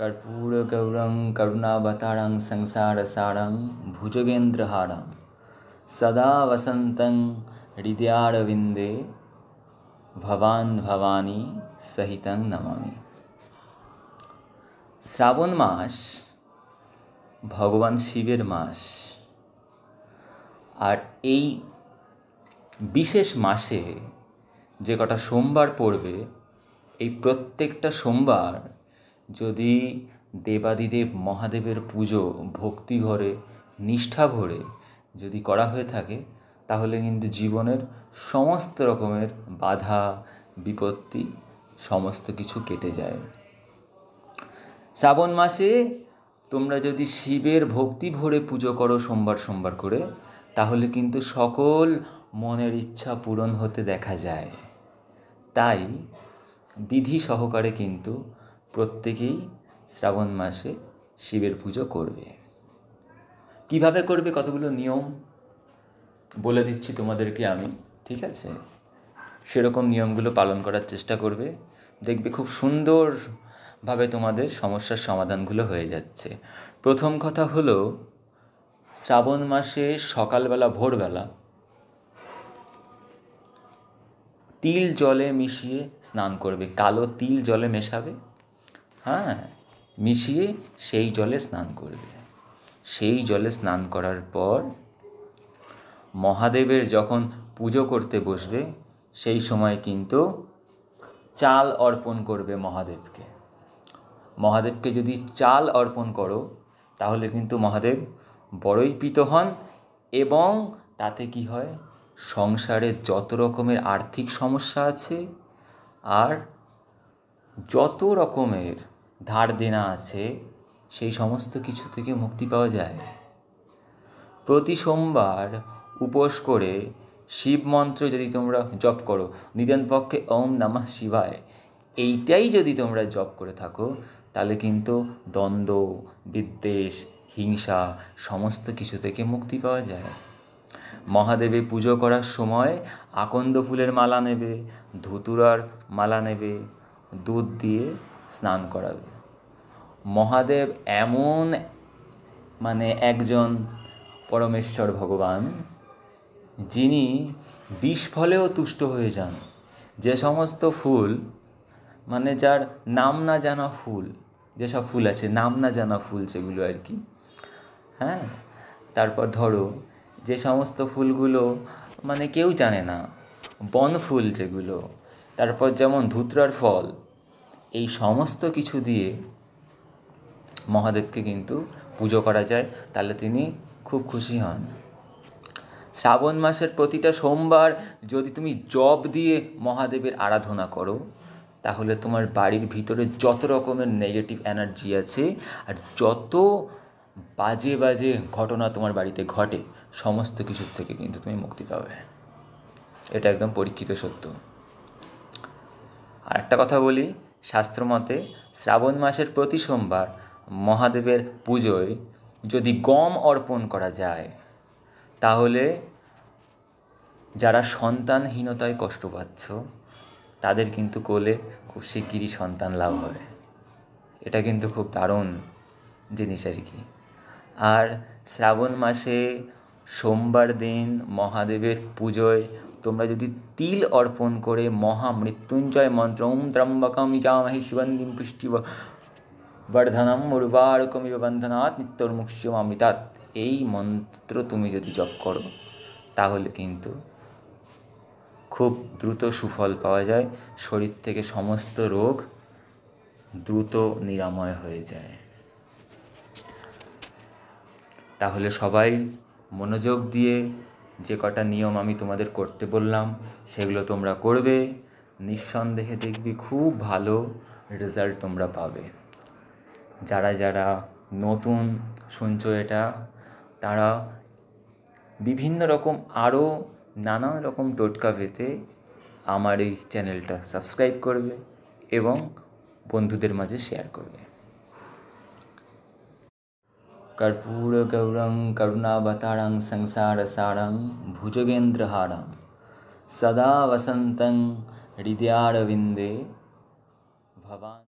গৌরং করুণাবতারং সংসার সারং ভুজগেন্দ্রহারং সদা বসন্তং হৃদয়ারবিন্দে ভবান ভবানী সহিতং নমামি শ্রাবণ মাস ভগবান শিবের মাস আর এই বিশেষ মাসে যে কটা সোমবার পড়বে এই প্রত্যেকটা সোমবার যদি দেবাদিদেব মহাদেবের পুজো ভক্তি ভরে নিষ্ঠা ভরে যদি করা হয়ে থাকে তাহলে কিন্তু জীবনের সমস্ত রকমের বাধা বিপত্তি সমস্ত কিছু কেটে যায় শ্রাবণ মাসে তোমরা যদি শিবের ভক্তি ভরে পুজো করো সোমবার সোমবার করে তাহলে কিন্তু সকল মনের ইচ্ছা পূরণ হতে দেখা যায় তাই বিধি সহকারে কিন্তু প্রত্যেকেই শ্রাবণ মাসে শিবের পুজো করবে কিভাবে করবে কতগুলো নিয়ম বলে দিচ্ছি তোমাদেরকে আমি ঠিক আছে সেরকম নিয়মগুলো পালন করার চেষ্টা করবে দেখবে খুব সুন্দরভাবে তোমাদের সমস্যার সমাধানগুলো হয়ে যাচ্ছে প্রথম কথা হলো শ্রাবণ মাসে সকালবেলা ভোরবেলা তিল জলে মিশিয়ে স্নান করবে কালো তিল জলে মেশাবে হ্যাঁ মিশিয়ে সেই জলে স্নান করবে সেই জলে স্নান করার পর মহাদেবের যখন পুজো করতে বসবে সেই সময় কিন্তু চাল অর্পণ করবে মহাদেবকে মহাদেবকে যদি চাল অর্পণ করো তাহলে কিন্তু মহাদেব বড়ই পিত হন এবং তাতে কি হয় সংসারে যত রকমের আর্থিক সমস্যা আছে আর যত রকমের ধার দেনা আছে সেই সমস্ত কিছু থেকে মুক্তি পাওয়া যায় প্রতি সোমবার উপোস করে শিব মন্ত্র যদি তোমরা জপ করো নিদান পক্ষে ওম নামা শিবায় এইটাই যদি তোমরা জপ করে থাকো তাহলে কিন্তু দ্বন্দ্ব বিদ্বেষ হিংসা সমস্ত কিছু থেকে মুক্তি পাওয়া যায় মহাদেবে পুজো করার সময় আকন্দ ফুলের মালা নেবে ধুতুরার মালা নেবে দুধ দিয়ে স্নান করাবে মহাদেব এমন মানে একজন পরমেশ্বর ভগবান যিনি বিষ ফলেও তুষ্ট হয়ে যান যে সমস্ত ফুল মানে যার নাম না জানা ফুল যেসব ফুল আছে নাম না জানা ফুল সেগুলো আর কি হ্যাঁ তারপর ধরো যে সমস্ত ফুলগুলো মানে কেউ জানে না বন ফুল যেগুলো তারপর যেমন ধুতরার ফল এই সমস্ত কিছু দিয়ে মহাদেবকে কিন্তু পুজো করা যায় তাহলে তিনি খুব খুশি হন শ্রাবণ মাসের প্রতিটা সোমবার যদি তুমি জব দিয়ে মহাদেবের আরাধনা করো তাহলে তোমার বাড়ির ভিতরে যত রকমের নেগেটিভ এনার্জি আছে আর যত বাজে বাজে ঘটনা তোমার বাড়িতে ঘটে সমস্ত কিছুর থেকে কিন্তু তুমি মুক্তি পাবে এটা একদম পরীক্ষিত সত্য আর একটা কথা বলি শাস্ত্রমতে শ্রাবণ মাসের প্রতি সোমবার মহাদেবের পুজোয় যদি গম অর্পণ করা যায় তাহলে যারা সন্তানহীনতায় কষ্ট পাচ্ছ তাদের কিন্তু কোলে খুব শিগগিরই সন্তান লাভ হবে এটা কিন্তু খুব দারুণ জিনিস আর কি আর শ্রাবণ মাসে সোমবার দিন মহাদেবের পুজোয় তোমরা যদি তিল অর্পণ করে মহামৃত্যুঞ্জয় মন্ত্র ওম ত্রম্বকম জামহি শিবন্দিম পুষ্টি বর্ধনম উর্বারকমিব বন্ধনাৎ নিত্যর্মুষ্যম অমৃতাৎ এই মন্ত্র তুমি যদি জপ করো তাহলে কিন্তু খুব দ্রুত সুফল পাওয়া যায় শরীর থেকে সমস্ত রোগ দ্রুত নিরাময় হয়ে যায় তাহলে সবাই মনোযোগ দিয়ে যে কটা নিয়ম আমি তোমাদের করতে বললাম সেগুলো তোমরা করবে নিঃসন্দেহে দেখবি খুব ভালো রেজাল্ট তোমরা পাবে যারা যারা নতুন শুনছ এটা তারা বিভিন্ন রকম আরও নানান রকম টোটকা পেতে আমার এই চ্যানেলটা সাবস্ক্রাইব করবে এবং বন্ধুদের মাঝে শেয়ার করবে কর্পূর গৌরং করুণাবতারং ভুজগেন্দ্র হারং সদা বসন্তং হৃদয়ারবিন্দে ভবান